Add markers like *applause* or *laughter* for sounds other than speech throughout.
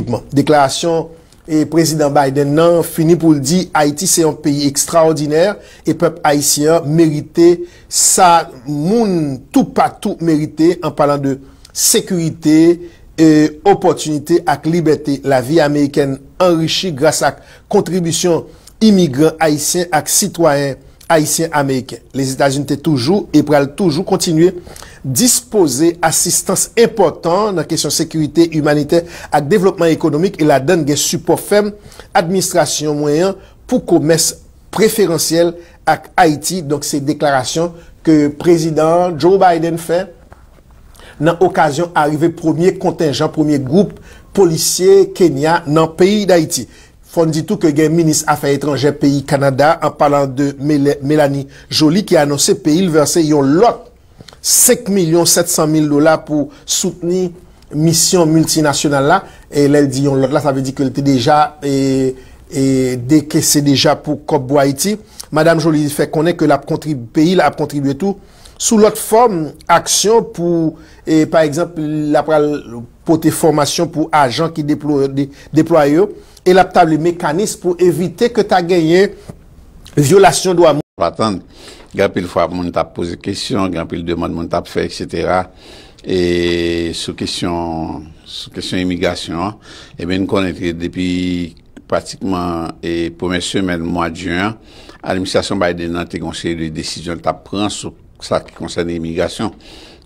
Deklarasyon e prezident Biden nan fini pou l di Haiti se yon peyi ekstraordiner e pep Haitien merite sa moun tou patou merite an palan de sekurite e eh, opotunite ak libeti la vi Ameriken enrishi grase ak kontribusyon imigran Haitien ak sitwayen. Haitien-Amèriken. Les Etats-Unis tè toujou et prèl toujou kontinuè dispose assistance important nan kesyon sekurite humanitè ak devlopman ekonomik et la denge support ferme, administrasyon mwenyè pou koumès preferansyèl ak Haiti. Donk se deklarasyon ke prezident Joe Biden fè nan okasyon arrive premier contingent premier groupe policier Kenya nan peyi d'Haiti. Fonditou ke gen menis afa etranje peyi Kanada an palan de Melanie Jolie ki anonsè peyi lverse yon lot 5.700.000 dola pou souteni misyon multinasyonal la e lè di yon lot la sa vè di ke lè te deja e, e deke se deja pou kop Bouaïti Madame Jolie fè konè ke peyi lè ap kontribuyè tou sou lot form aksyon pou e par exemple pou te formasyon pou ajan ki deploye yo elaptable mekanisme pou evite ke ta genye violasyon do a moun. Patan, genpil fwa moun ta pose kesyon, genpil deman moun ta pou fe, etc. E sou kesyon sou kesyon emigasyon, e eh ben konen te depi pratikman e pou men semen moun diyon, an emisyasyon baide nan te konseye de desisyon ta pran sou sa ki konseye de emigasyon.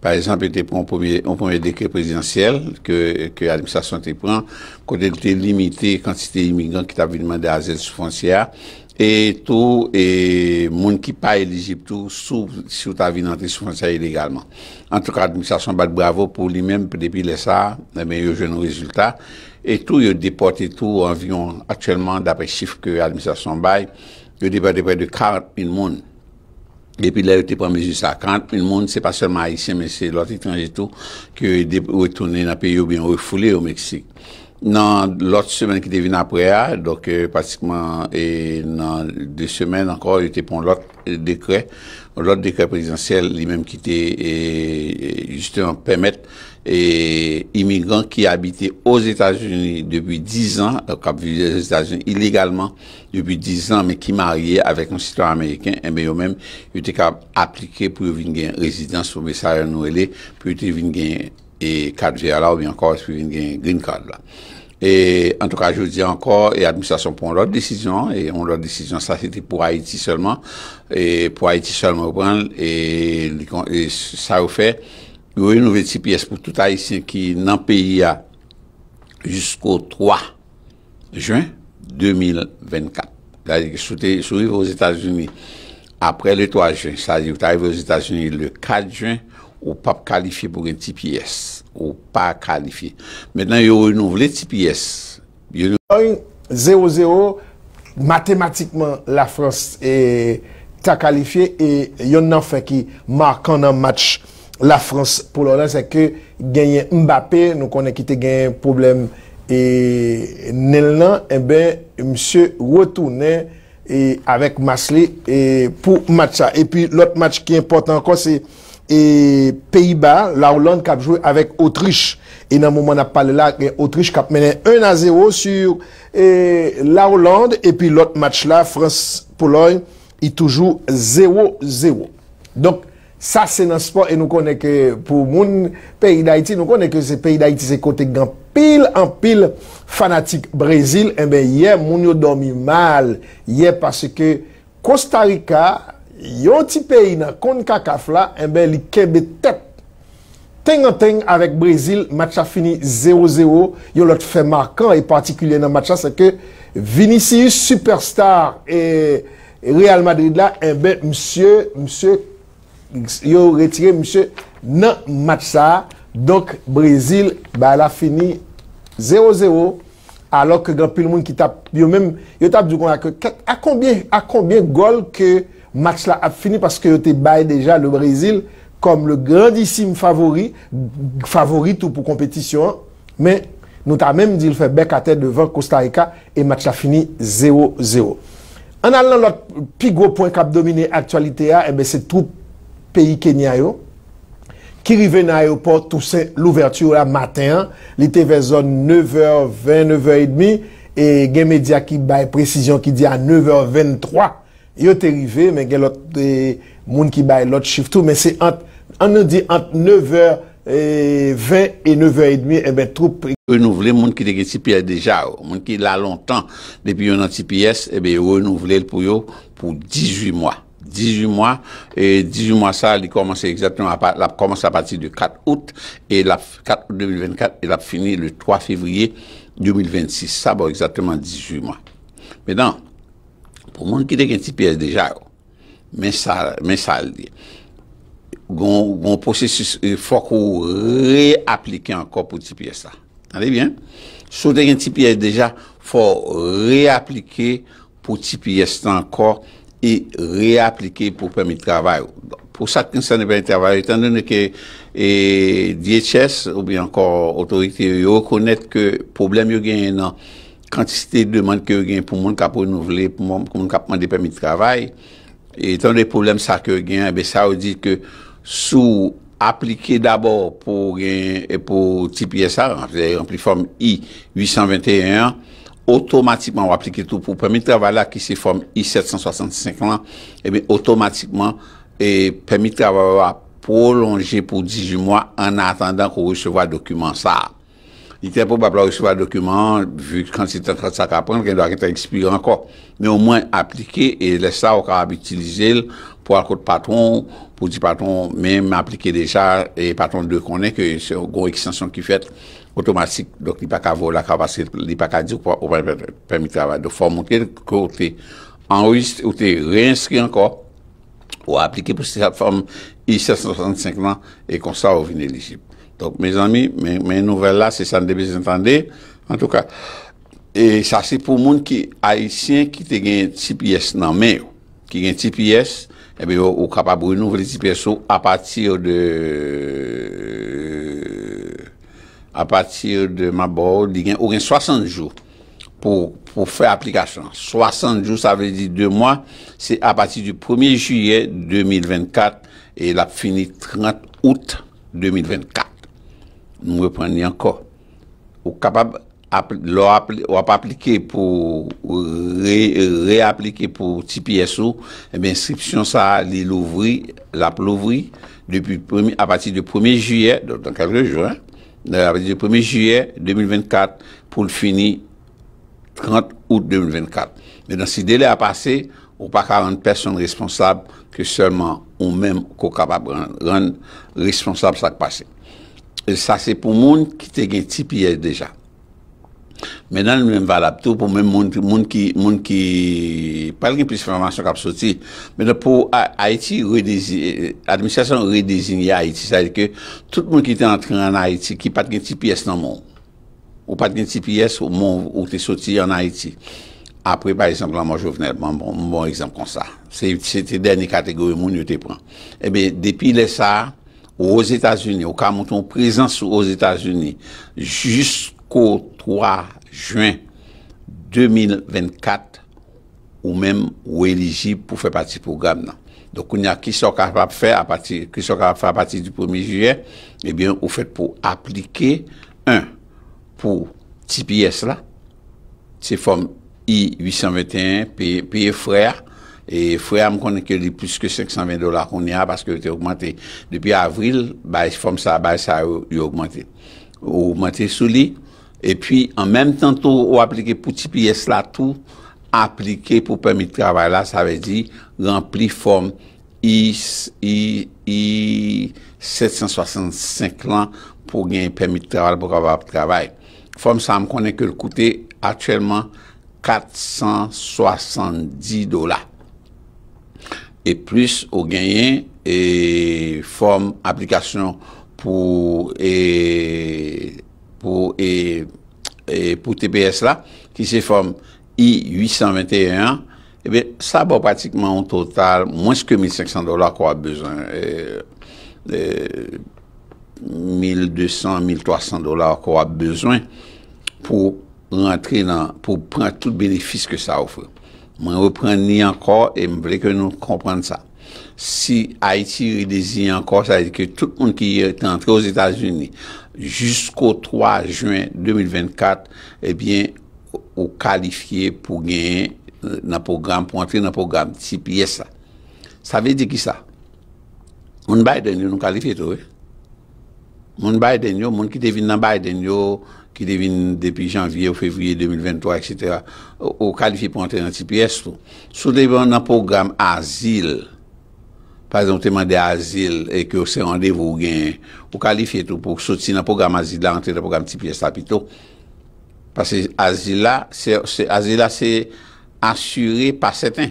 Par exemple, yo te pran pou mwen dekre prezidentiyel ke administrasyon te pran, kote yo te limite kantite imigran ki ta vide mande a zèl soufansiya, e tou moun ki pa elijib tou sou ta vide antre soufansiya iligalman. An tou ka administrasyon bat bravo pou li men, pe depi lè sa, nan men yo jenou rezultat, e tou yo depote tou anvyon atchèlman dapre chif ke administrasyon bay, yo depote pre de 40 min moun. Depi la, yo te pran mezi sa kante, pou yon moun, se pa solman Haitien, men se lot ekranje etou, ke yo toune nan peyo bien refoulé ou Meksik. Nan lot semen ki te vina apre a, dok euh, patikman, nan de semen anko, yo te pran lot dekre, lot dekre prezidentiel, li menm ki te, justement, pemet, E imigran ki abite o Zeta Zuni debi 10 an kap euh, vile Zeta Zuni ilegalman debi 10 an men ki marye avek an sitwant Ameriken eh e men yo men yote kap aplike pou yon vingan rezidans pou mesaryen nou ele pou yote vingan kat ve ala ou yon kor pou vingan Green Card en tout ka je ou di an kor e administasyon pon lor decizyon e lor decizyon sa se te pou Haiti solman pou Haiti solman e sa ou fe e Yon renouve TPS pou touta isen ki nan peyi ya Jusko 3 Juin 2024 Sote sou vive ou Etats-Unis Apre le 3 Juin Sade ou ta vive ou Etats-Unis le 4 Juin Ou pa kalifiye pou gen TPS Ou pa kalifiye Mwenan yon renouve le TPS 0-0 Matematikman la France Ta kalifiye Yon nan fe ki Ma kan nan match la France-Pologne la seke genyen Mbappé nou konen kite genyen problem e nel nan e ben msye wotou nen e eh, avek Maslé e eh, pou mat sa e pi lot mat ki importan kon se e peyi ba la Hollande kap jwe avek Autriche e nan mouman ap pale la gen Autriche kap menen 1-0 sur la Hollande e pi lot mat la France-Pologne e toujou 0-0 donk Sa se nan sport e nou konen ke pou moun peyi da iti. Nou konen ke se peyi da iti se kote gan pil an pil fanatik Brezil. Ebe eh ye moun yo domi mal. Ye parce ke Costa Rica, yon ti peyi nan kon kakaf la, ebe eh li kebe tet. Teng an teng avek Brezil, matcha fini 0-0. Yon lot fe markan e partikulyen nan matcha se ke Vinicius Superstar e Real Madrid la, ebe eh msye, msye... yo retire msye nan match sa, donk Brazil, ba la fini 0-0, alok genpil moun ki tap, yo men, yo tap du kon a konbyen, a konbyen gol ke match la ap fini paske yo te baye deja le Brazil kom le grandissime favori favori tou pou kompetisyon men, nou ta menm di lfe bek atè devan Costa Rica, e match la fini 0-0 an alon lot, pi gro point kap domine aktualite ya, ebe eh se troupe peyi Kenya yo, ki rive na yo portousen l'ouverture la maten, li te vezon 9h20, 9h30, e gen media ki baye prezisyon ki di a 9h23, yo te rive, men gen lot e, moun ki baye lot shiftou, men se an nou di ant 9h20 e 9h30, e ben trou prik. Eu nou vle moun ki deke CPS deja yo, moun ki la lontan depi yo nan CPS, e ben yo nou vle l pou yo pou 18 mwa. 18 mwa sa li komanse apati de 4 out e la fini le 3 fevriye 2026. Sa bo exactement 18 mwa. Medan, pou moun ki dek yon TPS deja men sal, men sal bon posesis fok ou re-applike anko pou TPS sa. An li bien? Sou dek yon TPS deja fok ou re-applike pou TPS sa anko e re-applike pou pèmi de travay. Pou sa kon san de pèmi de travay, etan dene ke e, DHS ou bi ankon otorite yo konet ke poublem yo gen nan kanticite deman ke yo gen pou moun kapon nou vle, pou moun kapon e de pèmi de travay, etan dene poublem sa ke yo gen, ebe sa ou di ke sou applike d'abor pou gen e pou TPSR, en pliforme I-821, Otomatikman w aplike tou pou premi travale akise form I-765 lan, ebe otomatikman e premi travale w ap prolonje pou 18 mwa an atandan kou recevwa dokumen sa. Yte pou pa plo recevwa dokumen, vu kan si tan kwa sa ka apren, ken do akiten ekspire anko, men ou mwen aplike e lese la w ka wap itilize l pou akote patron, pou di patron men m aplike deja, e patron de konen, kwen se yon gwo ekspansyon ki fet, otomatik, do ki li pa ka vò la kapasite, li pa ka di ou pa ou pa pe mi travay. Do fòm moun kèdè, kò ou te anouist, ou te reinskri ankò, ou aplikè pou se fòm i 65 nan, e konsa ou vini li jib. Ton, mè zanmi, mè nouvel la, se sa n'de bez entande, an tou ka, e sa se pou moun ki, haïsyen ki te gen TPS nan mè ou, ki gen TPS, e bè ou kapabou nouvel TPS ou, a pati ou de... à partir de ma bord, il y a 60 jours pour, pour faire application. 60 jours, ça veut dire deux mois. C'est à partir du 1er juillet 2024 et la fini 30 août 2024. Nous reprenons encore. Ou capable ou appliquer pour réappliquer pour TPSO, L'inscription, eh ça l'ouvrir, la l'ouvrir depuis à partir du 1er juillet, dans quelques jours, hein. 1 juyè, 2024, pou l'fini 30 août 2024. Medan si dele a pase, ou pa 40 person responsable, ke seman ou menm ko kapab ren responsable sak pase. E sa se pou moun ki te gen ti piye deja. men an men men va laptou pou men moun ki pal gen plis fèman syon kap soti men an pou Haiti administrasyon re-désigne ya Haiti sa yè ke tout moun ki te antren an Haiti ki pat gen ti piyes nan moun ou pat gen ti piyes ou te soti an Haiti apre par exemple la moun jouvnel moun bon, bon, bon exemple kon sa se te deni kategori moun yo te pren ebe depi le sa ou oz Etasuni ou kamouton prezant sou oz Etasuni jis kout 3 juen 2024 ou men ou elijib pou fè pati pou gam nan. Donk ou ni a ki sou kapap fè a pati, ki sou kapap fè a pati di 1 juen, ebyen ou fèt pou aplike, 1, pou ti piyes la, ti fòm I-821, piye frè, e frè m konen ke li plus ke 520 dola koni a, paske ou te augmente, depi avril, ba fòm sa, ba sa ou yu augmente. Ou augmente sou li, E pi, an menm tanto ou aplike pouti piye slatou, aplike pou permit travay la, sa ve di, rempli fòm i 765 lan pou genye permit travay, pou kavab travay. Fòm sa m konen ke l koute atyèlman 470 dola. E plus ou genye fòm aplikasyon pou e... pou e, e, TPS la, ki se forme I-821, ebe, sa pou pratikman ou total mouns ke 1.500 dolar kwa ap bezwen, 1.200, 1.300 dolar kwa ap bezwen pou rentre nan, pou pran tout benefis ke sa oufwe. Mwen repran ni ankor, e mwen vleke nou kompran sa. Si Haiti re-deseye ankor, sa ve di ki tout eh euh, moun ki yi te antre os Etats-Unis Jusko 3 juen 2024, ebyen ou kalifiye pou gen nan program, pou antre nan program TPS Sa ve di ki sa? Moun bayden yo nou kalifiye tou e? Moun bayden yo, moun ki devine nan bayden yo, ki devine depi janvye ou fevriye 2023, etc Ou kalifiye pou antre nan TPS tou Sou devine nan program asil Par exemple, teman de azil e ke ou se randevou gen, ou kalifiye tou pou soti nan program azil la, ante nan program TPS apito. Parce azil la, azil la se asyre pas seten.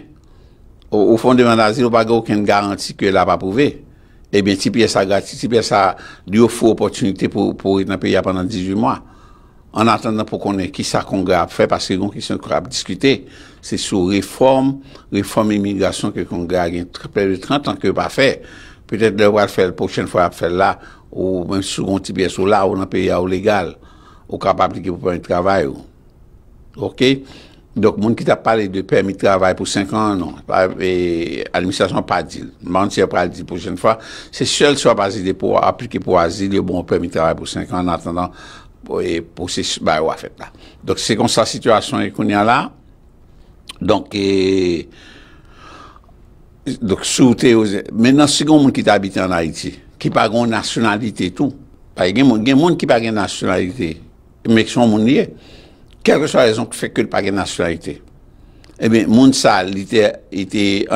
Ou fondement azil, ou baga ou ken garanti ke la pa pou ve. E ben TPS a gratis, TPS a li ou fou opotunite pou riten api ya pandan 18 mwa. an atendan pou konen ki sa kongra ap fè, paske yon ki sa kongra ap diskute, se sou reform, reform imigrasyon ke kongra agen 30 an ke pa fè, petè dè wè ap fè l pou chèn fò ap fè l la, ou mèm sou kon ti bè, sou l la ou nan pè ya ou legal, ou kap aplike pou pen yon travay ou. Ok? Dok moun ki ta pale de pen yon travay pou 5 an, non, administrasyon pa di, mèm ti a pale di pou chèn fò, se sèl sou ap aplike pou asil, yon bon pen yon travay pou 5 an an atendan, pou se ba wafet la. Dok, se kon sa situasyon ekoun ya la, donk e, dok sou te ose, menan, se kon moun ki ta habite an Haiti, ki pa gen nationalite tou, pa gen moun ki pa gen nationalite, mek son moun liye, kelke sa rezon ki fek ke l pa gen nationalite. E eh ben, moun sa li te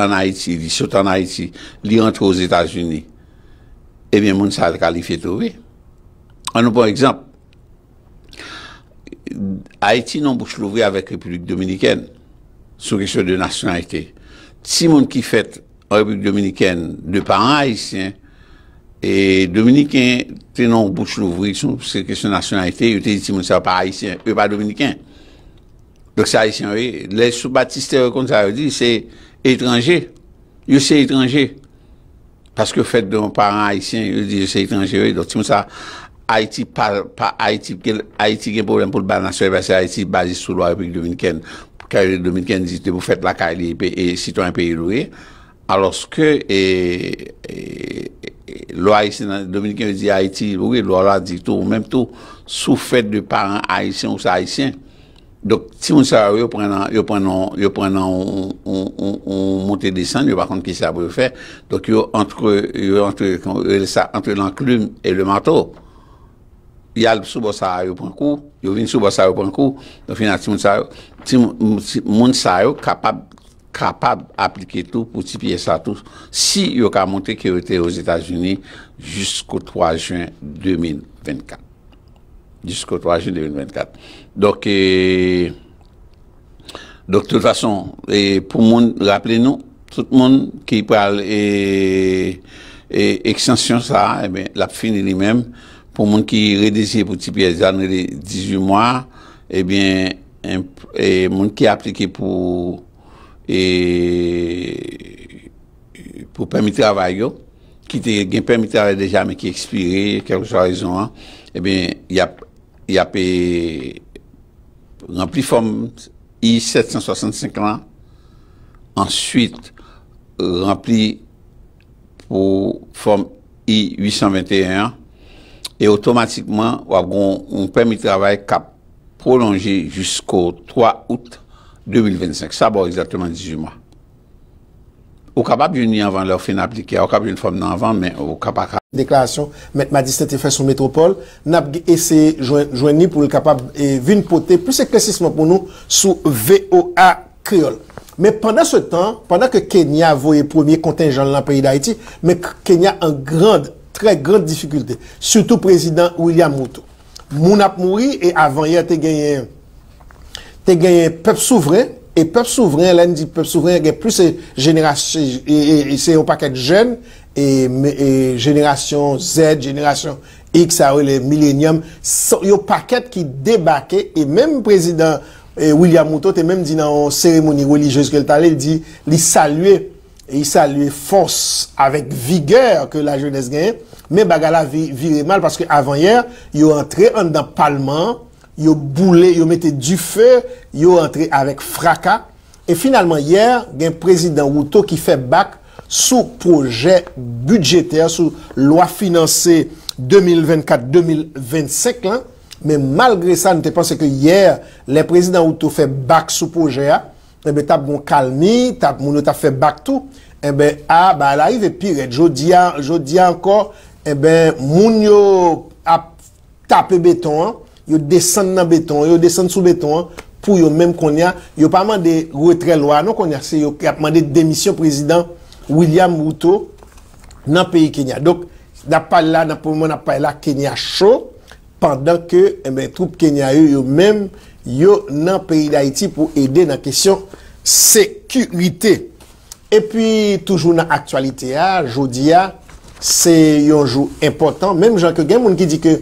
an Haiti, li sot an Haiti, li ente ose Etat-Unis, e eh ben, moun sa li kalife tou we. An nou pon ekzamp, Haïti nan bouch louvri avèk Republik Dominikèn sou kèsyon de nasyonalite. Timon ki fèt Republik Dominikèn de paran haïsyen, e Dominikèn te nan bouch louvri sou kèsyon de nasyonalite, yo te di Timon sa pa haïsyen, yo pa Dominikèn. Dok sa haïsyen wè, lè sou batiste yo konta, yo di se etranjè, yo se etranjè. Paske fèt de paran haïsyen, yo di se etranjè wè, do Timon sa... Haïti, pa Haïti, Haïti gen problem pou l'banan, se va se Haïti bazi sou l'ouare pou yon Dominiken. Kari yon Dominiken, yon fète la kari li, e siton yon pey lwé. Alors ke, lwé Haïti, Dominiken yon di Haïti, lwé lwé la di tou, mèm tou, sou fète de paran Haïtien, ou sa Haïtien. Dok, si moun sa wè, yon pren nan, yon pren nan, yon monte desan, yon pa kont ki sa wè fè, dok yon entre, yon entre, entre lanklume et lè mato. yal soubou sahayou ponkou, yo vin soubou sahayou ponkou, nou final ti moun sahayou, ti moun sahayou kapab, kapab aplike tou, pou tipye sa tou, si yo ka monte kerete yo zetajouni, jisko 3 juin 2024. Jisko 3 juin 2024. Dok, dok tout fason, pou moun, rappele nou, tout moun ki pral, e, eh, e, eh, ek san syon sa, e ben, la fin li menm, pou moun ki re-deziye pou tipi Elzan re-deziye 18 mwa, ebyen, eh eh, moun ki aplike pou eh, pou pèmi travay yo, ki te gen pèmi travay deja, mwen ki ekspire, kèkou sa rezon an, ebyen, y api rempli fòm I-765 lan, answit, rempli pou fòm I-821 lan, E otomatikman wakon un premi travay ka prolonje Jusko 3 oute 2025 Sa bo exactement 18 mwa Ou kapab yon ni avan lor fin aplike Ou kapab yon fom nan avan Mwen ou kapak Deklarasyon met madis tete fè son metropol Napgi ese jwen ni pou l kapab E vin pote plus ek kresisman pou nou Sou VOA Kriol Men pandan se tan Pandan ke Kenya voye premier kontenjan lan peyi d'Haïti Men Kenya an grand Très grande difficulté. Surtout président William Moutou. Moun ap mouri, et avant yè, te genyen... Te genyen peuple souverain, et peuple souverain, lèn di peuple souverain, gen plus yon paket jen, et génération Z, génération X, a ou le millenium, yon paket ki debake, et mèm président eh, William Moutou, te mèm di nan sérémonie religieuse gel talè, di li salué, e yi sa luy fons avek vigeur ke la jounes gen, men bagala vire mal, paske avan yer, yo antre an dan palman, yo boule, yo mette du fe, yo antre avek fraka, e finalman yer, gen prezident Wouto ki fe bak sou proje budjeter, sou loa finanse 2024-2025, men malgre sa, nou te panse ke yer, le prezident Wouto fe bak sou proje a, ebe tap moun kalmi, tap moun yo tap fe bak tou, ebe a, ba la yi ve piret, jodi an, jodi an kon, ebe moun yo tap e beton an, yo desen nan beton, yo desen sou beton an, pou yo menm konya, yo pa mande gwe tre lwa, nou konya se yo ka mande demisyon prezident William Mouto nan peyi Kenya. Dok, napal la, napal moun napal la Kenya chou, pandan ke, ebe, troupe Kenya yu yo menm, yo nan peyi d'Haïti pou ede nan kesyon sekuité. E pi toujou nan aktualite a, jodi a, se yon jou important. Menm janko gen moun ki di ke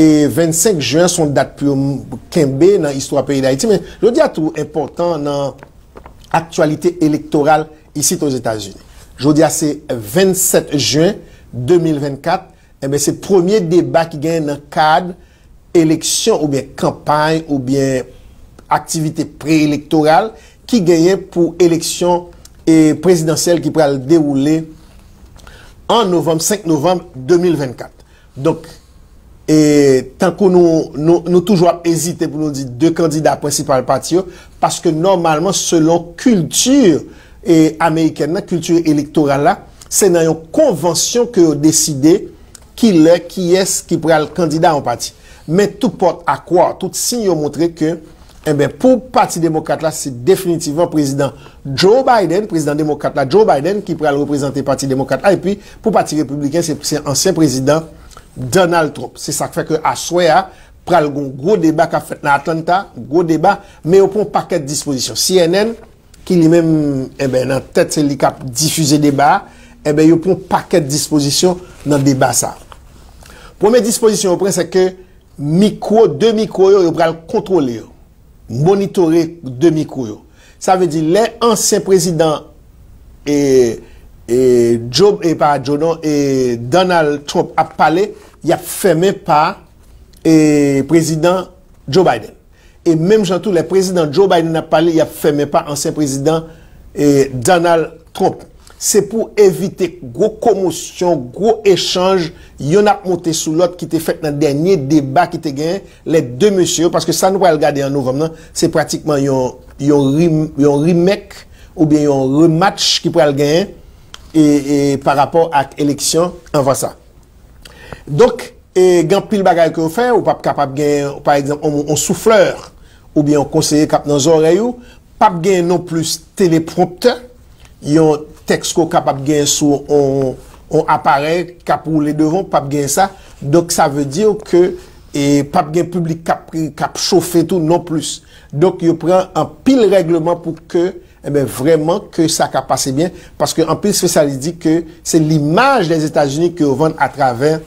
25 e, juan son dat pou yon kembe nan istwa peyi d'Haïti, menm jodi a toujou important nan aktualite elektoral isi touz Etats-Unis. Jodi a se 27 juan 2024, e se premier debat ki gen nan kade oubyen kampany, oubyen aktivite pre-elektoral ki genyen pou eleksyon e, prezidansyel ki pral deroule an novem, 5 novem 2024. Donk, e, tan kon nou toujwa ezite pou nou di de kandida prinsipal pati yo, paske normalman selon kultur e, amerikana, kultur elektoral la, se nan yon konvansyon ke yo deside ki lè, ki es, ki pral kandida an pati yo. men tout porte a kwa, tout sign yo montre ke, en eh ben, pou parti demokrata la, se definitivan prezident Joe Biden, prezident demokrata la, Joe Biden ki pral reprezenter parti demokrata la, epi, pou parti republikan, se ansyen prezident Donald Trump. Se sak fek yo aswe ya, pral goun gwo deba ka fet nan Atlanta, gwo deba, men yo pon paket disposisyon. CNN, ki li men, en eh ben, nan tet selikap difuze deba, en eh ben, yo pon paket disposisyon nan deba sa. Pomem disposisyon yo pren se ke, mikro, de mikroyo, yo pral kontrole yo. Monitore de mikroyo. Sa ve di, le ansen prezident e Joe, e para Joe non, e Donald Trump ap pale, ya feme pa e prezident Joe Biden. E menm jan tou, le prezident Joe Biden ap pale, ya feme pa ansen prezident e Donald Trump. se pou evite gwo komosyon, gwo echange, yon ap monte sou lot ki te fet nan denye deba ki te gen, le de monsieur, paske sa nou pral gade an nou rom nan, se pratikman yon remake ou bien yon rematch ki pral gen, par rapport ak eleksyon, an va sa. Dok, gen pil bagay ki ou fe, ou pap kap ap gen par exemple, an souffleur ou bien an konseye kap nan zoreyou, pap gen non plus teleprompter, yon teksko kap ap gen sou, on aparel, kap roule devon, pap gen sa, dok sa ve diyo ke, e pap gen publik kap chofe tout non plus. Dok yo pren an pil regleman pou ke, e ben vreman ke sa kap pase bien, paske an pil sefe sali di ke, se l'imaj den Etats-Unis ke yo vende a traven,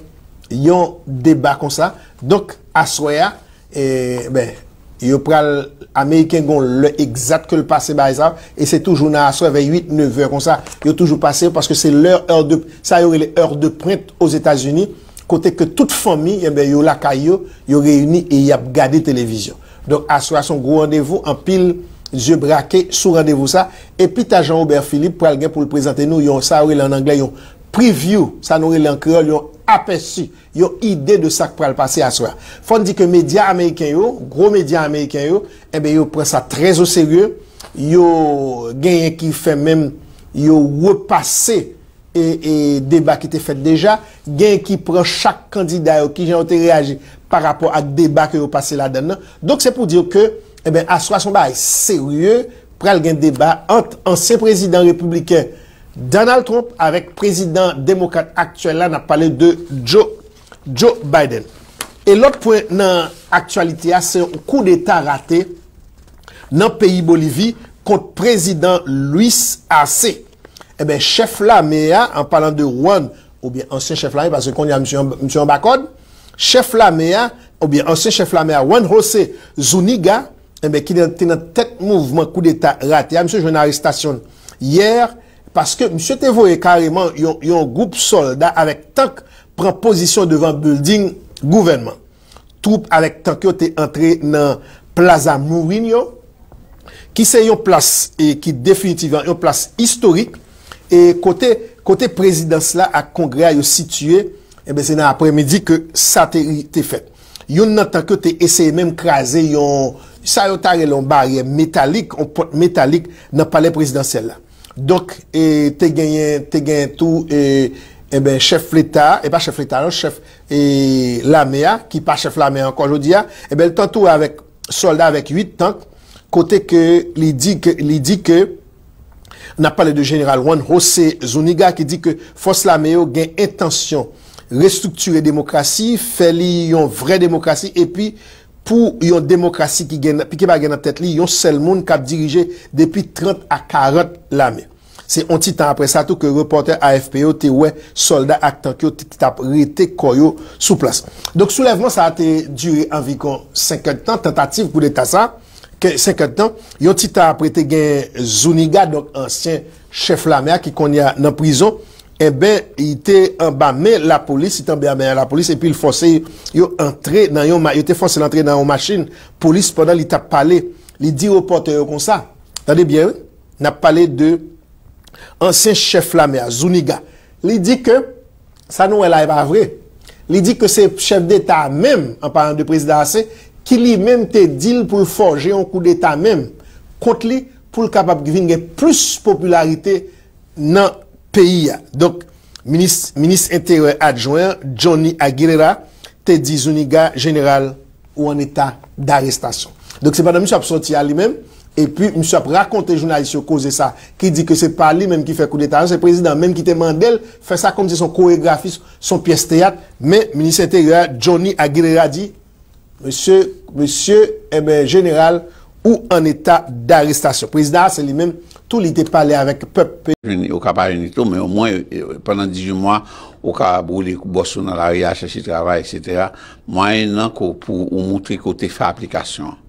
yon deba kon sa, dok aswaya, e ben, Yo pral Ameriken gon lè exact ke l'passe bè a zav. E, e se toujou nan aswa ve 8, 9 vè kon sa. Yo toujou passe, paske se lèr heure de printe. Sa yo re lè heure de printe os Etats-Unis. Kote ke tout fami, eh yo lè kaya yo, yo reuni, e yap gade televizyon. Donk aswa son gro randevou, an pil, zye brake, sou randevou sa. E pi ta Jean-Aubert Philippe, pral gen pou l'prezante nou, yo sa yo re lè an anglè, yo preview, sa yo re lè an kreol, yo, apensi yo ide de sa k pral pase aswa. Fon di ke media Ameriken yo, gro eh media Ameriken yo, ebe yo pre sa trezo serye, yo genyen ki fe men, yo repase e deba ki te fet deja, genyen ki pre chak kandida yo ki jenote reage par rapor a deba ke yo pase la den nan. Dok se pou dir ke, ebe eh aswa son bae serye, pral genye deba, anse prezident republiken Donald Trump avek prezident demokrat aktuel la nan pale de Joe Biden. E lot pou nan aktualite a se kou de ta rate nan peyi Bolivie kont prezident Luis A.C. Ebe, eh chef la mea an ah, palan de Juan ou bien ansen chef la mea, pase konye a M. M. Mbakon, chef la mea ah, ou bien ansen chef la mea ah, Juan Jose Zuniga, ebe ki nan tek mouvman kou de ta rate a M. J. Yer, Paske, msye te voye kareman yon group soldat avek tank premposisyon devan building gouvenman. Troupe avek tank yo te entre nan plaza Mourinho, ki se yon plaz, ki definitivan yon plaz historik, e kote prezidans la ak kongre yo sitye, ebe eh se nan apremedi ke satiri te fet. Yon nan tank yo te eseye menm krasen yon, sa yon tare yon bar yon metalik, yon metalik nan pale prezidans sel la. Donk e, te genyen tou e, e chef l'Etat, e pa chef l'Etat nan, chef l'Amea, ki pa chef l'Amea anko jodi ya, e bel tantou soldat avek 8 tank, kote ke li di ke, na pale de General Juan José Zuniga, ki di ke fos l'Ameo gen intansyon restrukture demokrasi, feli yon vre demokrasi, pou yon demokrasi ki gen ap, pi ki ba gen ap tet li, yon sel moun kat dirije depi 30 a 40 lame. Se yon ti tan apre sa tou ke reporter AFPO te we solda ak tankyo ti tap rete koyo sou plas. Dok sou levman sa a te dure anvi kon 50 tan, tentatif kou de tasan, ke 50 tan, yon ti tan apre te gen Zuniga, donk ansyen chef lame a ki kon ya nan prizon, ebe, eh yi te embame la polis, yi te embame la polis, epi yi forse yon entre nan yon, yi te forse yon entre nan yon masjin, polis pwadan li tap pale, li di wopote yon kon sa. Tande bien, nap pale de ansen chef la mea, Zuniga. Li di ke, sa nou el ave avre, li di ke se chef deta men, an paran de prezidase, ki li men te dil pou forje yon kou deta men, kont li pou kapap gvinge plus popularite nan yon, pays. Donc, ministre, ministre intérieur adjoint, Johnny Aguilera, te dit Zuniga, général, ou en état d'arrestation. Donc, c'est pas de M. sorti à lui-même. Et puis, monsieur a raconté journaliste a causé ça, qui dit que c'est pas lui-même qui fait coup d'état, c'est le président même qui te mande, fait ça comme si son chorégraphiste, son pièce théâtre. Mais, ministre intérieur, Johnny Aguilera dit, monsieur, monsieur, eh ben, général, ou en état d'arrestation. Président, c'est lui-même tout li euh, te pale avèk pep pe... Ou kapare ni tou, mè ou mwen, penan 18 mwen, ou ka ou li boso nan la riyache, chè chè trava, et sè tè, mwen nan pou moun trikote fè aplikasyon.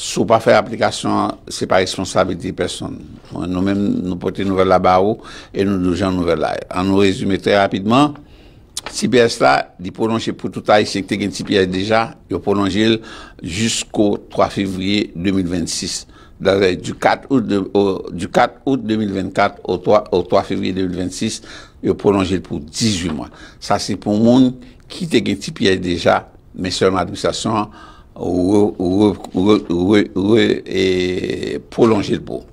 Sou pa fè aplikasyon, se pa responsabili di person. Nou mèm nou pote nouvel la barou, e nou nou jan nouvel la. An nou rezume trè rapidman, si bè s'la, di pononche pou touta, y sè te gen ti piè dèja, yo pononche il, jiskou 3 fevriye 2026. du 4 out 2024 ou 3 fevrier 2026 yo prolonje l pou 18 moun sa se pou moun ki te gen ti piye deja men se m adwisasyon ou ou ou ou prolonje l pou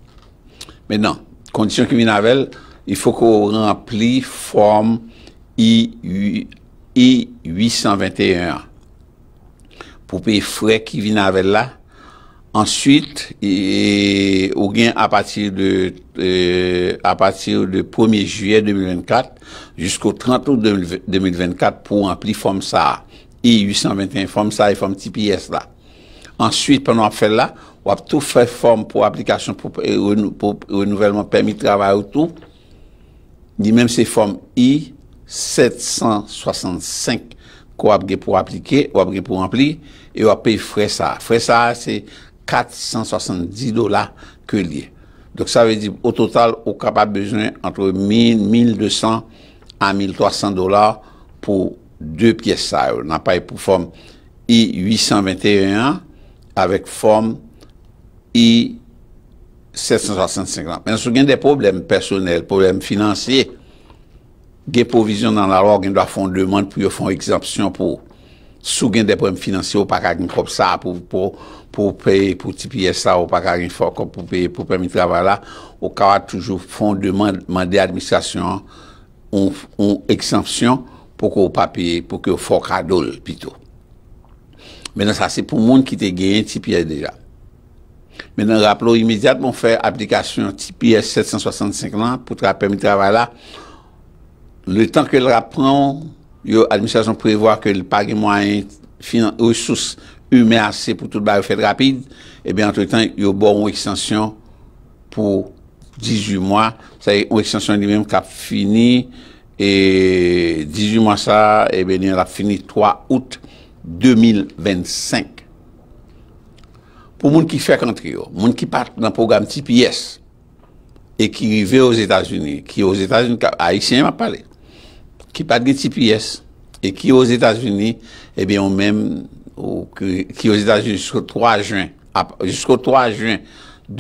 men nan, kondisyon ki vi navel il fok ou renpli form I821 pou pe frèk ki vi navel la answit, e, ou gen apatir de 1er juyèr 2024, jiskou 30 ou 2024 pou ampli fòm sa a, I-821 fòm sa a e fòm TPS la. Answit, penon ap fè la, wap tou fè fòm pou aplikasyon pou renouvellman pèmi travay ou tou, di menm se fòm I-765 kwa ap ge pou aplike, wap ge pou ampli, e wap pe fòm sa a. Fòm sa a se... 470 dola ke liye. Dok sa ve di, o total, o kapap bejene entre 1.000, 1.200 a 1.300 dola pou 2 piye sa. Na pay pou form I-821 avèk form I-765. Men sou gen de problem personel, problem finanse, gen pou vizyon nan la log, gen do a fon deman pou yo fon eksampsyon pou sou gen deprem finanse ou pak agen kopsa pou pou pou paye pou TPS sa ou pak agen fokop pou paye pou permitravala ou kawa toujou fond de mande administrasyon ou ou ekstansyon pou ke ou pa paye pou ke ou fokadol pito. Menan sa se pou moun ki te gen TPS deja. Menan rap lo imediat bon fè aplikasyon TPS 765 nan pou tra permitravala le tan ke l rap pran yo administrasyon prevoa ke li pagi mwanyan resous yu me ase pou tout ba yon fèd rapide, ebe eh entretan, yo bo yon ekstansyon pou 18 mwa, sa yon ekstansyon li mwen kap fini, e 18 mwa sa, ebe li an ap fini 3 out 2025. Pou moun ki fèk an triyo, moun ki part nan program tipi YES, e ki yi ve ouz Etats-Unis, ki ouz Etats-Unis kap, a yi si mwen ap pale, ki patge TPS e ki yo z Etats-Unis e ben yo mèm ki yo z Etats-Unis jisko 3 Juin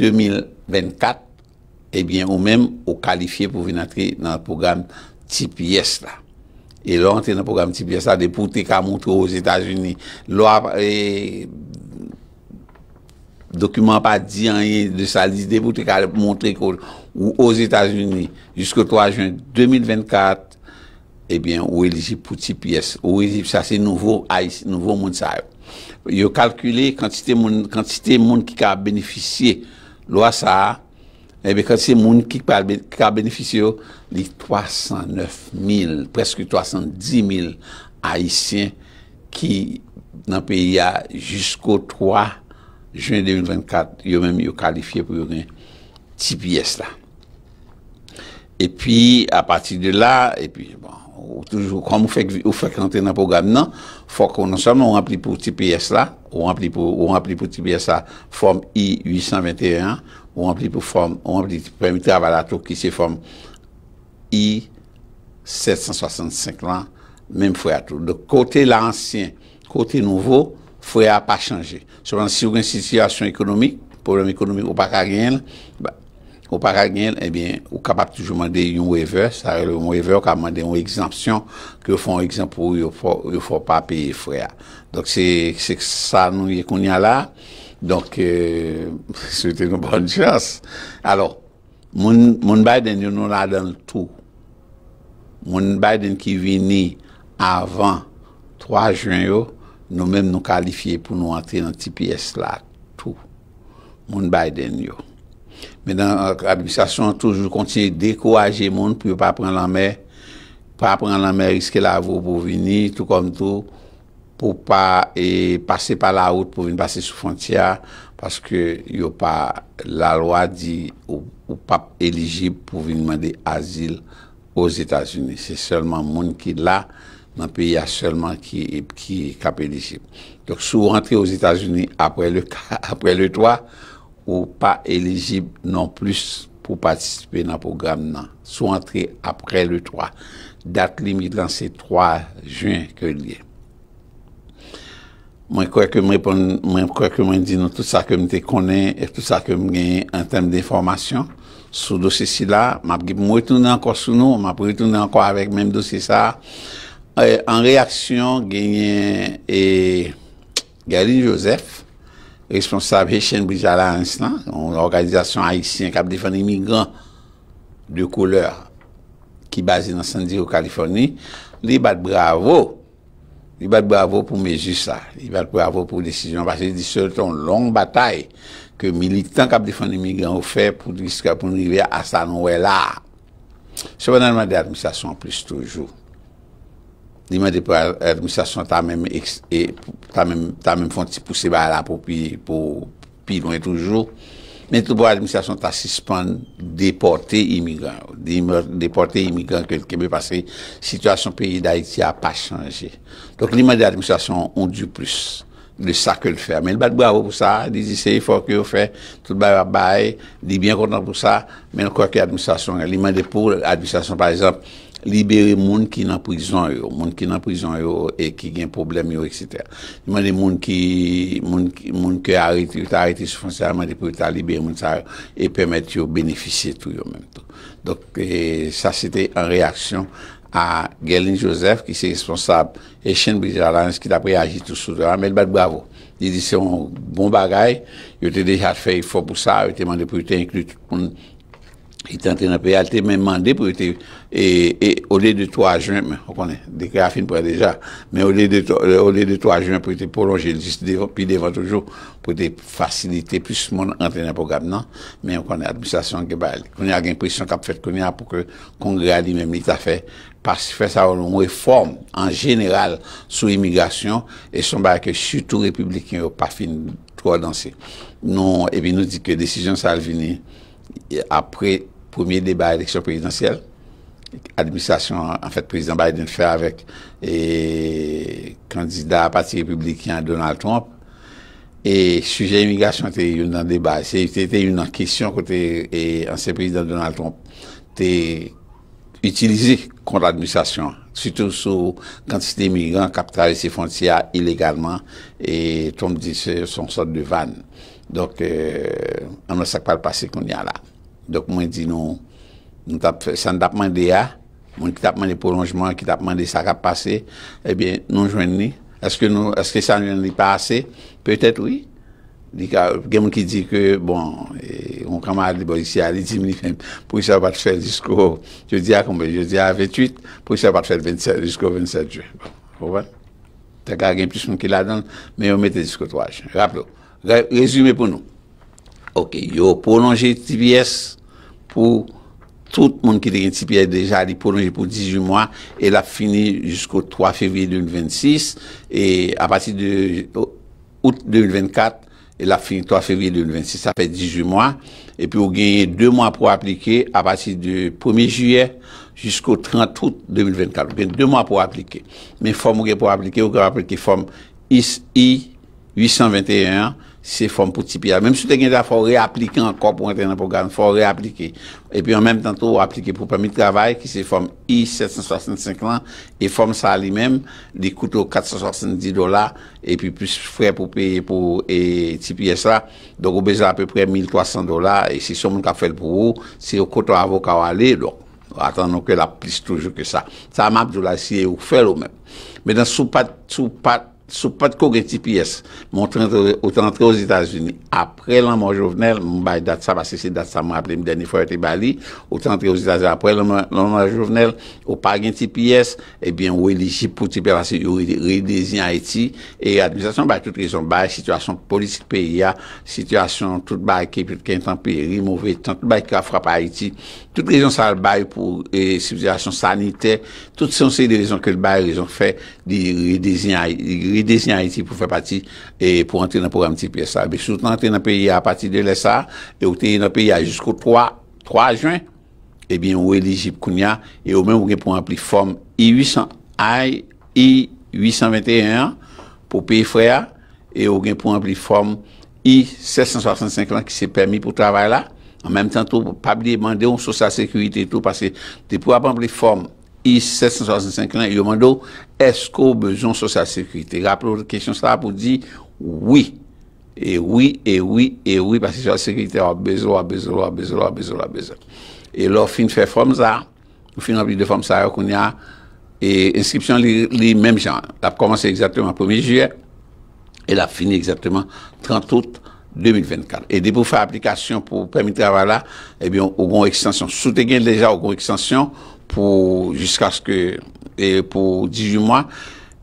2024 e ben yo mèm yo kalifiye pou ven atri nan program TPS la e lò ante nan program TPS la de pou te ka moun tou yo z Etats-Unis lò apre dokumen pa di an ye de sa li de pou te ka moun tou yo z Etats-Unis jisko 3 Juin 2024 ebyen ou elijib pou ti piyes. Ou elijib sa se nouvo aïs, nouvo moun sa ap. Yo kalkule kantite moun ki ka beneficye lwa sa ap, ebyen kantite moun ki ka beneficye yo li 309.000, preske 310.000 aïsien ki nan pe ya jisko 3 june 2024 yo men yo kalifiye pou yo gen ti piyes la. Epyi a pati de la, epyi bon, Ou toujou, kom ou fèk lante nan program nan, fòk ou nan som, ou an pli pou ti piyes la, ou an pli pou ti piyes la, fòm I-821, ou an pli pou fòm, ou an pli pou pèmite aval ato ki se fòm I-765 lan, mèm fòy ato. De kote l'ansyen, kote nouvo, fòy a pa chanje. Sopan, si ou gen situasyon ekonomik, problem ekonomik ou pa kagyen, ba... Ou pa ka gen, ebyen, ou kapak toujou mande yon weve, sa re yon weve, ou ka mande yon exemption, ke ou fwa yon eksempo ou yon fwa pa peye fwe ya. Donk se sa nou ye koun ya la, donk euh, *laughs* se te nou bon jans. Alors, moun Biden yon nou la den tout. Moun Biden ki vini avan 3 jen yo, nou men nou kalifiye pou nou antre yon ti piyes la tout. Moun Biden yo. Medan ak administasyon toujou kontye dekouwaje moun pou yo pa pran la mè, pa pran la mè riske la vò pou vini, tout kon tout, pou pa pase pa la wout pou vini pase sou fontya, paske yo pa la lwa di ou pa eligib pou vini mande azil os Etats-Unis. Se seulement moun ki la, nan pe ya seulement ki kap eligib. Dok sou rentre os Etats-Unis apre le 3, *laughs* ou pa elegib nan plus pou patisipe nan program nan, sou antre apre le 3, dat limit lan se 3 juen ke liye. Mwen kweke mwen di nou tout sa kemite konen, et tout sa kem genye en teme de informasyon, sou dosye si la, map gip mwetounen anko sou nou, map mwetounen anko avek menm dosye sa, an e, reaksyon genye, e Gali Joseph, responsable Heshen Brijala en Island, en l'organizasyon Haitien Kabli Fani Migran de couleur ki base nan San Diego, Kalifornie, li bat bravo, li bat bravo pou mezi sa, li bat bravo pou desisyon, vase di se ton long batay ke militant Kabli Fani Migran ou fe pou nivye a sa non wè la. Se wè nan mwen de administasyon an plus toujou. Li mwen de administasyon ta mèm ekse, ta men fwanti pwose ba la pou pi lwen toujou, men toubou administrasyon ta sispon deporte imigran, deporte imigran kemè pasre, sitwasyon peyi da iti a pa chanje. Tok li men de administrasyon on diw plus, de sa ke l fè, men l bat bwa wè pou sa, di si se fok yo fè, tout bwa wè baye, di bien kontan pou sa, men l kwa ki administrasyon, li men de pou administrasyon par esamp, libere moun ki nan prizon yo, moun ki nan prizon yo e ki gen problem yo, etc. Moun ki, moun ki, moun ki a rete, yon ta rete soufonser, moun de pou rete a libere moun sa e pemet yo benefise tou yo men. Dok, e, sa se te an reaksyon a Geline Joseph ki se responsab, e chen bize la danse ki ta preagi tout soudan, a mèd bat bravo. Di di se yon bon bagay, yon te deja fe yon fòp pou sa, yon te moun de pou rete inklu tout koun, I tante nan peyate men mande pou ite e o e, dey de euh, to non? a jwen, mè, o konen, dekè a fin pou e deja, mè o dey de to a jwen pou ite pou lonje, pili devan toujou pou ite fasilite, pils moun antene pou gab nan, mè o konen, administasyon ke bè, konen a gen prisyon kap fèt konen a pou ke kongre a li mèm li ta fè pas fè sa ou loun, ou e form an jeneral sou imigrasyon e son bè ke choutou republikan ou pa fin to a dansè. Non, epi nou di ke desijon sa al vini apre komye debat eleksyon prezidentiyel. Administrasyon, an fèt, prezident Biden fè avèk kandida pati republikyan Donald Trump. Sujet imigrasyon te yon nan debat. Te yon nan kesyon kote anse prezident Donald Trump. Te yon nan kesyon kote kontra administrasyon. Sito sou kante si te imigran kapta se fontya ilegalman. Trump di se son sot de van. Donk, an euh, an sak pal pase kon yon la. Dok mwen di nou san tapman de a, mwen ki tapman de prolonjman, ki tapman de sa kap pase, ebyen nou jwen ni. Eske san jwen ni pase? Petet oui. Gen mwen ki di ke, bon, e, yon kamar li bo yisi a, li di mwen li fen, pou yon sa vat fè disko, jodi a koumbe, jodi a 28, pou yon sa vat fè disko 27, jodi a 27. Ou vat? Bon? Teka gen plus mwen ki la don, men yon mette disko 3. Rablo. Rezume pou nou. Ok, yo prolonjman de TBS... pou tout moun ki te gen tipi e deja li pou longi pou 18 moun, e la fini jiskou 3 fevye 2026, e apati de out 2024, e la fini 3 fevye 2026, sa fè 18 moun, e pi ou genye 2 moun pou aplike, apati de 1e juye jiskou 30 out 2024, ou genye 2 moun pou aplike. Men fòm ou genye pou aplike, ou genye pou aplike fòm ISI 821, se fòm pou tipi a. Mèm sou teknika fòm re-applike anko pou retenan pou gane, fòm re-applike. E pi an mèm tantou, aplike pou pèmite travay ki se fòm I-765 lan, e fòm sa li mèm, li koute ou 470 dola, e pi plus fè pou peye pou e tipi a sa. Donk oubeze apèpè 1300 dola, e si son moun ka fèl pou ou, se yo koto avok a wale, donk, atan nou ke la plis toujou ke sa. Sa mèm, si yo fèl ou mèm. Mèdans sou pat, sou pat, sou pat kou gen ti piyes moun tran entre o Zitazini apre l'anman jovenel moun baye dat sa ba se se dat sa moun aple mi deni foye te bali ou tran entre o Zitazini apre l'anman jovenel ou pa gen ti piyes ebyen wè li jipouti pe la se yon re-dezin Aiti e administasyon baye, tout rezon baye, situasyon politik pe ya, situasyon tout baye ke pit ken tan pe rimove, tout baye ki a frap Aiti, tout rezon sal baye pou e, subjivasyon sanite tout se yon se de rezon ke baye rezon fe di re-dezin Aiti e dezyen a iti pou fè pati e pou ante nan program ti PSA. Bek sou tan ante nan peyi a pati de lè sa, e ou te yon nan peyi a jisko 3 juan, e bin ou elijib koun ya, e ou men ou gen pou anpli form I-821 pou peyi freya, e ou gen pou anpli form I-765 lan ki se pèmi pou travay la, an menm tan tou pa bli mande yon sosial sekurite etou, parce te pou apan pli form, 735 nan, yo mandou, esko bejoun sosyal sekwite? Rappel ou kèchon sa pou di, oui, e oui, e oui, e oui, pasi sosyal sekwite, a bezou, a bezou, a bezou, a bezou, a bezou. E lò fin fè form za, ou fin api de form za, akoun ya, e inskripsyon li, li mèm jan, ap komanse exaktèman 1 jye, el ap fini exaktèman 30 out 2024. E de pou fè aplikasyon pou pèmite avala, ebyon, eh ou gon ekstansyon, soute gen deja ou gon ekstansyon, pou jiska skou, pou 18 mwa,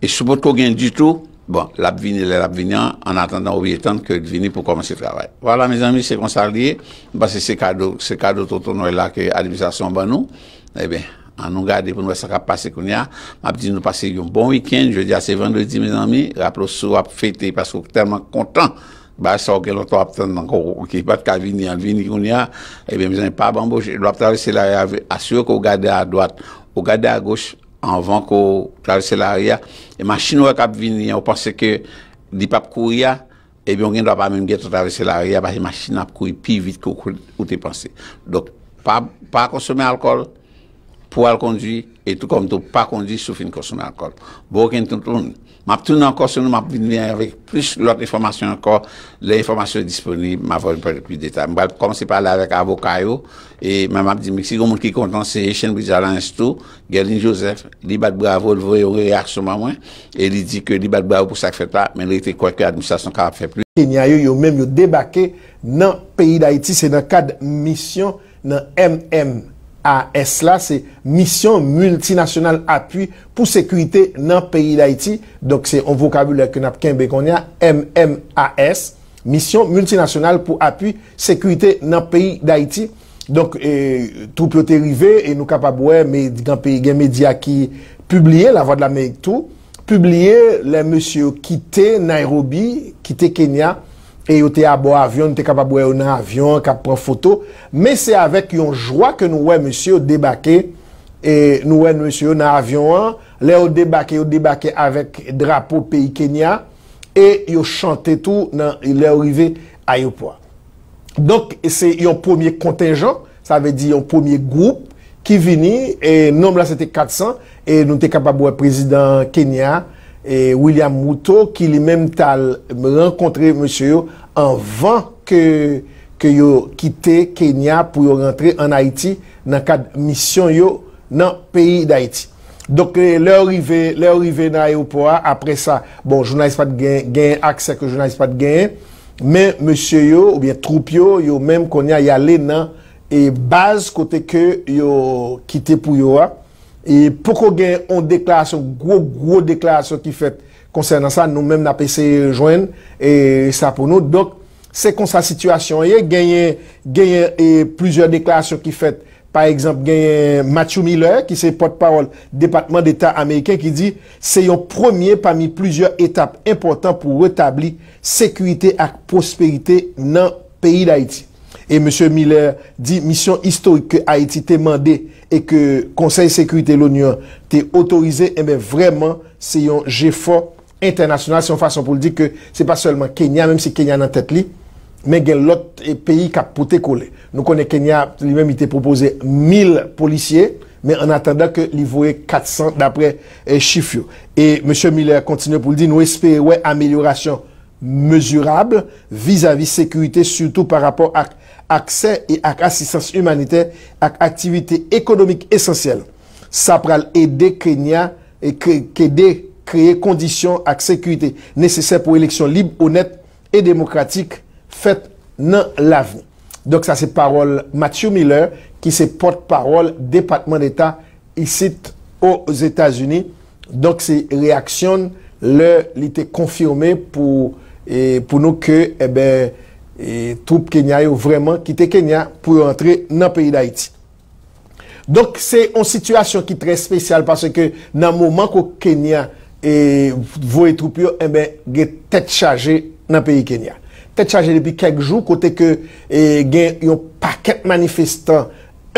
e sou pot kou gen di tou, bon, l ap vini, l ap vini an, an atan dan oubi etan, ke vini pou komanse trabay. Wala, me zanmi, se konsar liye, ba se se kado, se kado ton tonwe la, ke administrasyon ban eh nou, e ben, an nou gade pou nou esaka pase koun ya, map di nou pase yon bon wikend, je di a se vendredi, me zanmi, rap lo sou ap fete, paskou terman kontan, Bas, sa ou gen nou tou ap ten nan kou ki pat ka vini an, vini koun ya, e ben mizan e pa bambouj, e do ap tarise lari avi, asyou kou gade a doat, kou gade a goch, an van kou tarise lari ya, e machin ou e kap vini an, ou panse ke di pap kou ya, e eh ben gen do ap amem gen tou tarise lari ya, ba e machin ap kou yi pi vit kou kou te panse. Dok, pa konsome alkol, pou al kondji, e tout kom tou pa kondji sou fin konsome alkol. Bo gen toun toun. Mab tou nan ankor, se nou mab bin ven, avik plus lor informasyon ankor, le informasyon disponib, mab vòl pou yon pwede pwede deta. Mbap komse pala avèk avok ayo, e mab ap di miksig ou moun ki kontan seye chen pou di zalan enstou, gelin Joseph, li bat bwa avò, l vò yon reaksyon maman, e li di ke li bat bwa avò pou sa k fèta, men lè te kwa kè administasyon kwa ap fè pwè. Yon mèm yon debake nan peyi da iti, se nan kad misyon nan M.M. M-A-S la se Mission Multinational Appui pou Sekurite nan peyi d'Haïti. Donk se on vokabule ke nap kenbe konya, M-M-A-S. Mission Multinational pou Appui Sekurite nan peyi d'Haïti. Donk e, tou pyo te rive, e nou kapabwe, me di kan peyi gen media ki publie, la vod la menk tou, publie le monsye ki te Nairobi, ki te Kenya, E yo te abwa avyon, nou te kapab wè yo nan avyon, kap pran foto. Men se avek yon jwa ke nou wè monsi yo debake. E nou wè monsi yo nan avyon an, le yo debake, yo debake avèk drapo peyi Kenya. E yo chante tou nan le yo rive ayopwa. Donk se yon pwomye kontingen, sa ve di yon pwomye goup ki vini. E nou mwen la se te 400, e nou te kapab wè prezident Kenya. E William Mouto ki li menm tal renkontre monsyo yo anvan ke yo kite Kenya pou yo rentre an Haiti nan kad misyon yo nan peyi d'Haiti. Dok eh, le orive nan Ayopoa apre sa, bon, jounay se pat gen akse ke jounay se pat gen, men monsyo yo ou bien troup yo yo menm konya yale nan e baz kote ke yo kite pou yo a. e poko gen yon deklarasyon gwo gwo deklarasyon ki fet konsernan sa nou menm napese joen e sa pou nou se kon sa situasyon gen yon e plusieurs deklarasyon ki fet par exemple gen yon Matthew Miller ki se pot parol Departement d'Etat Ameriken ki di se yon premier pami plusieurs etap important pou retabli sekwite ak prosperite nan peyi d'Haïti e Monsie Miller di mission historik ke Haïti te mande et que Conseil Sécurité de l'Union t'est autorisé, et eh ben vraiment, c'est yon GFA international, si yon fason pou l'dit que c'est pas seulement Kenya, même si Kenya nan t'être li, men gen l'autre pays ka pou t'écouler. Nou konen Kenya, li men mi t'est proposé 1000 policiers, men en attendant ke li voué 400 d'apre Chifio. Et M. Miller continue pou l'dit, nou espé wè amélioration mesurable, vis-à-vis sécurité, surtout par rapport ak akse et ak asistans humanite ak aktivite ekonomik esensyel sa pral ede krenya e kede kreye kondisyon ak sekwite nese se pou eleksyon lib ou net e demokratik fet nan laven. Dok sa se parol Mathieu Miller ki se port parol Departement d'Etat isit o Zetasuni dok se reaksyon le li te konfirme pou e, pou nou ke ebe Et troupe Kenya yo vreman kite Kenya pou yon rentre nan peyi d'Haïti. Donk se yon situasyon ki tre spesyal, pase ke nan mouman ko Kenya yon e vouye troupe yo, eh enbe gen tet chaje nan peyi Kenya. Tet chaje depi kek jou, kote ke eh, gen yon paket manifestant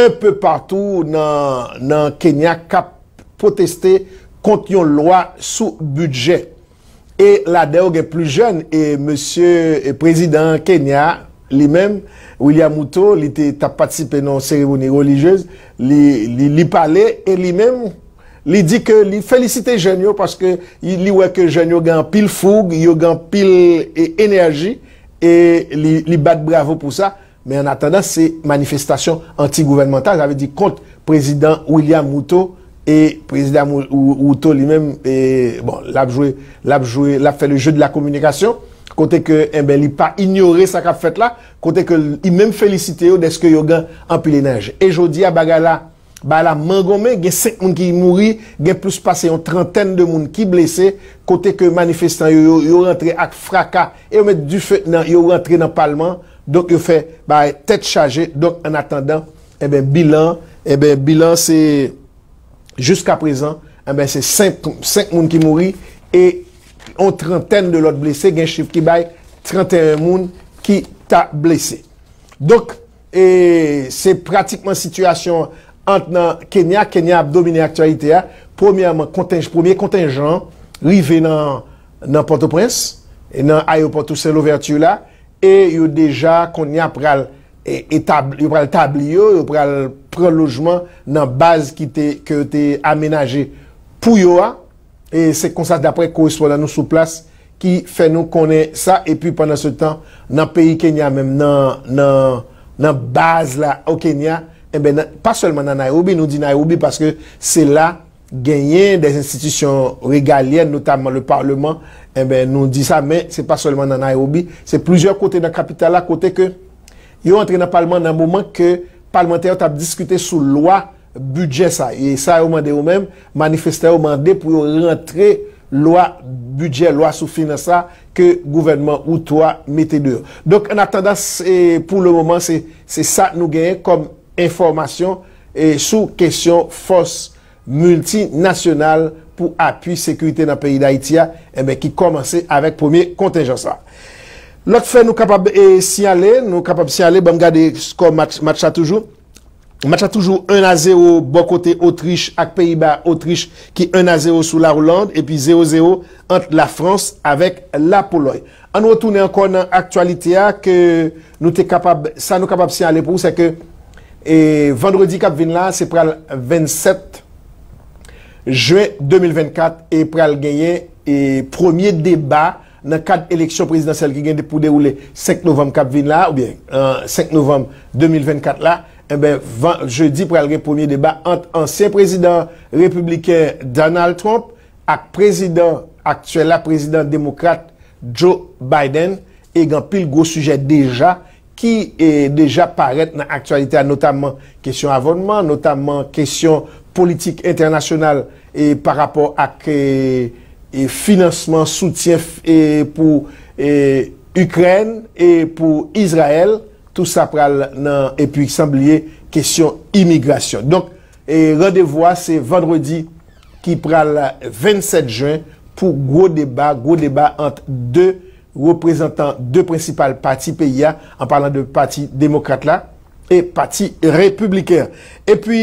unpe patou nan Kenya ka poteste kont yon lwa sou budget Kenya. E la de ou gen plou jen, e monsye prezident Kenya, li men, William Mouto, li te ta pati penon serevouni religyez, li pale, e li men, li di ke li felicite jen yo, paske li weke jen yo gen pil foug, yo gen pil e, enerji, e li bat bravo pou sa, men an atanda se manifestasyon anti-gouvernmental, jave di kont prezident William Mouto, e prezidam ou to li men e, bon, l ap fè le jeu de la komunikasyon kote ke eh li pa ignorè sa kap fèt la kote ke li men fèlicite yo deske yo gen ampilé nage e jodi a baga la, ba la man gome gen sèk moun ki mouri gen plus pase yon trentèn de moun ki blese kote ke manifestant yo rentre ak fraka, e yo met du fèt nan yo rentre nan palman donk yo fè, ba, tèt chaje donk an attendant, e ben bilan e ben bilan se... Juska prezan, se 5 moun ki mouri E yon 30 de lot blese, gen chif ki bay 31 moun ki ta blese Dok, se pratikman situasyon Ante nan Kenya, Kenya ap domine aktualite ya Premier contingent, rive nan Port-au-Prince E nan Ayoport-ou-Saint-Lauvertu la E yon deja kon ni ap ral E, e yo pral tabli yo, yo pral prolojman nan baz ki te amenaje pou yo a, e se konsas dapre kou espo dan nou sou plas ki fe nou konen sa, e pi pandan se tan nan peyi Kenya nan baz la ou Kenya, e ben pa solman nan Nairobi, nou di Nairobi paske se la genyen des institisyon regalien, notamen le parlement, e ben nou di sa men se pa solman nan Nairobi, se plusieurs kote nan kapital la, kote ke yo entre nan palman nan mouman ke palman te yo tap diskute sou lwa budget sa, e sa yo mande yo menm manifestè yo mande pou yo rentre lwa budget, lwa sou financa ke gouvenman ou toa mette dour. Dok an atanda pou lwoman se sa nou genye kom informasyon sou kesyon fos multi nasyonal pou api sekwite nan peyi da itia e eh men ki komanse avèk pwomi kontenjan sa. Lot fe nou kapab e, si ale, nou kapab si ale, bom gade sko matcha toujou. Matcha toujou 1-0 bokote Autriche ak peyi ba Autriche ki 1-0 sou la Rolande epi 0-0 ant la France avek la Poloye. An nou toune an kon an aktualite a ke nou te kapab, sa nou kapab si ale pou se ke e, vendredi kap vin la se pral 27 juen 2024 e pral genye e promye deba nan kat eleksyon prezidansel ki gen depou de oule 5 novem 2024 la, je euh, di eh pral gen pounye debat ant ansyen prezidans republiken Donald Trump ak prezidans aktwela, prezidans demokrat Joe Biden, e gen pil gwo sujet deja ki deja paret nan aktualite a notamman kesyon avonman, notamman kesyon politik internasyonal e par rapport ak... Euh, E financeman, soutien e pou e, Ukren, pou Israel, tout sa pral nan epi eksemblye kesyon imigrasyon. Donk, e radevwa se vendredi ki pral 27 jen pou gro deba, gro deba ant de reprezentant de principal pati PIA, an parlant de pati demokrate la, e pati republikan. E pi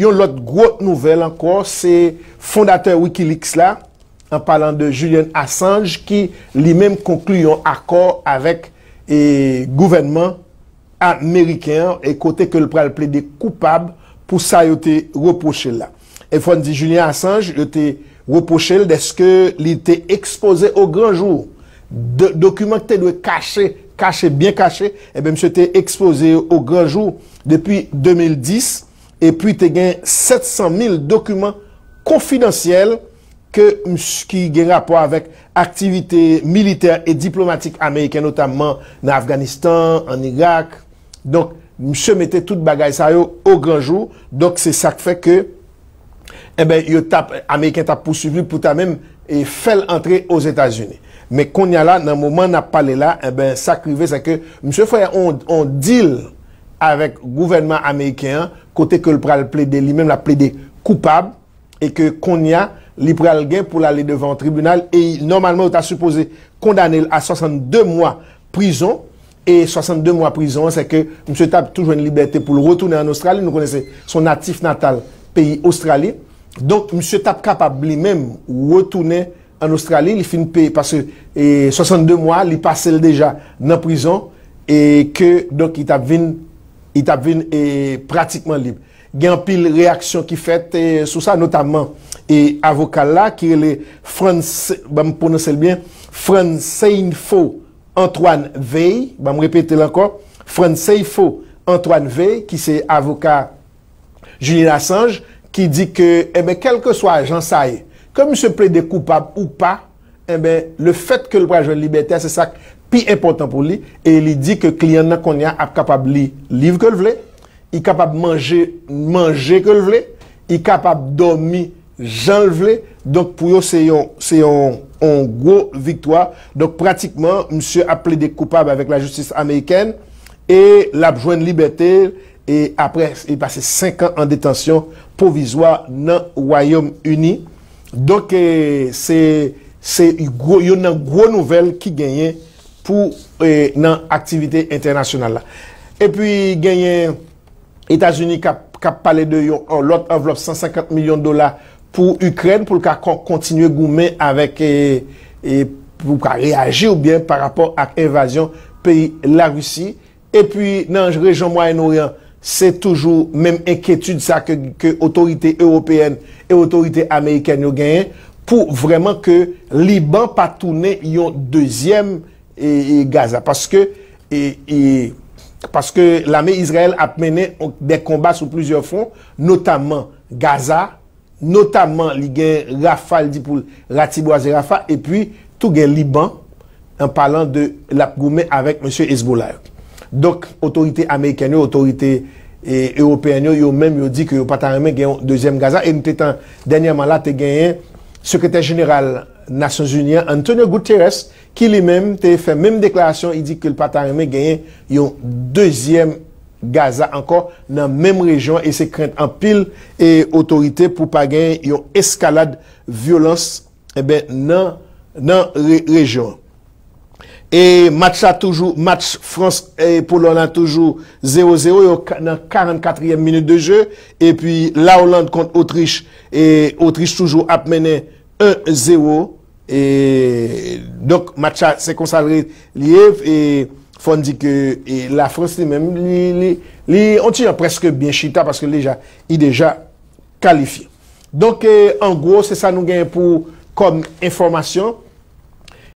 yon lot gro nouvel ankon, se fondate wikileaks la, an palan de Julien Assange, ki li menm konkluyon akor avek gouvenman Amerikyan, e kote ke l pralple de koupab pou sa yo te repoche la. E fwa n di Julien Assange, yo te repoche la, deske li te expose au gran jour dokumen te lwe kache, kache, bien kache, e bem se te expose au gran jour depi 2010, e pi te gen 700.000 dokumen konfidentiyel ke ms ki gen rapor avèk aktivite militer e diplomatik ameyken, notamman nan Afganistan, an Irak. Donk, ms se mette tout bagay sa yo au granjou. Donk, se sak fek ke, e eh bè, yon tap, ameyken tap pou suivi pou ta mèm, e fel antre os Etats-Unis. Mè kon ya la, nan mouman nap pale la, e bè, sak rive, sa ke, ms se fè, on dil avèk gouvenman ameyken, kote ke l pral ple de li, mèm la ple de koupab, e ke kon ya, li pre al gen pou l'ale devan tribunal e normalman ou ta suppose kondane l a 62 mwa prison e 62 mwa prison se ke msie tap toujwen liberté pou l retourne an Australi, nou konese son natif natal peyi Australi, donk msie tap kapab li menm retourne an Australi, li fin peyi parce 62 mwa li pasel deja nan prison e ke donk i tap vin i tap vin pratikman li gen pil reaksyon ki fet sou sa notaman E avokal la ki ele Fransenfo Antoine Veil Fransenfo Antoine Veil ki se avokal Julien Assange ki di ke ebe kelke swa jansay kom se ple de koupab ou pa ebe eh le fet ke l prajouan liberté se sak pi important pou li e li di ke klien nan konya ap kapab li liv ke l vle i kapab manje ke l vle i kapab domi jan l vle, donk pou yo se yon, se yon, yon gwo viktoa, donk pratikman, msye aple de koupab euh, avèk la justis Ameriken, e la jwen libertè, e apre, e pase 5 an detansyon, pou vizwa nan wayom uni, donk e, se, se, yon nan gwo nouvel ki genyen, pou, e, nan aktivite internasyonal la. E pi, genyen, Etasuni kap pale de yon, lot avlop 150 milyon dola, pou Ukren pou lka kontinye goumen avek e, e pou lka reage ou bien par rapport ak evasyon peyi la Rusi. E pi nan rejon Moyen-Orient, se toujou menm enketu de sa ke otorite Europeen e otorite Ameriken yo genyen pou vreman ke Liban pa toune yon dezyem e, e Gaza. Paske e, lame Israel ap mene de kombat sou plouzyor fond, notamen Gaza, Notamman li gen Rafa Li di pou Rati Bouazé Rafa Et puis tou gen Liban En parlant de l'apgoumè Avèk Monsieur Esboulay Dok otorite Ameriken eh, yo Otorite Européen yo Yo mèm yo di ki yo pata remè genyon Dezyem Gaza Et nou te tan denyaman la te genyen Sekreter General Nations Union Antonio Guterres Ki li mèm te fè mèm deklarasyon Li di ki yo pata remè genyon Yon dezyem Gaza Gaza ankon nan menm region e se krent an pil e otorite pou pa gen yon eskalad violans e nan region. E match la toujou, match Frans e Polon la toujou 0-0 yon 44e minute de je. E pi la Hollande kont Autriche e Autriche toujou apmene 1-0. E dok match la se konsalre liyev e... Fon di ke la Fransi men, li an ti jan preske bin chita, paske li deja kalifi. Donke, euh, an gou, se sa nou gen pou kon informasyon,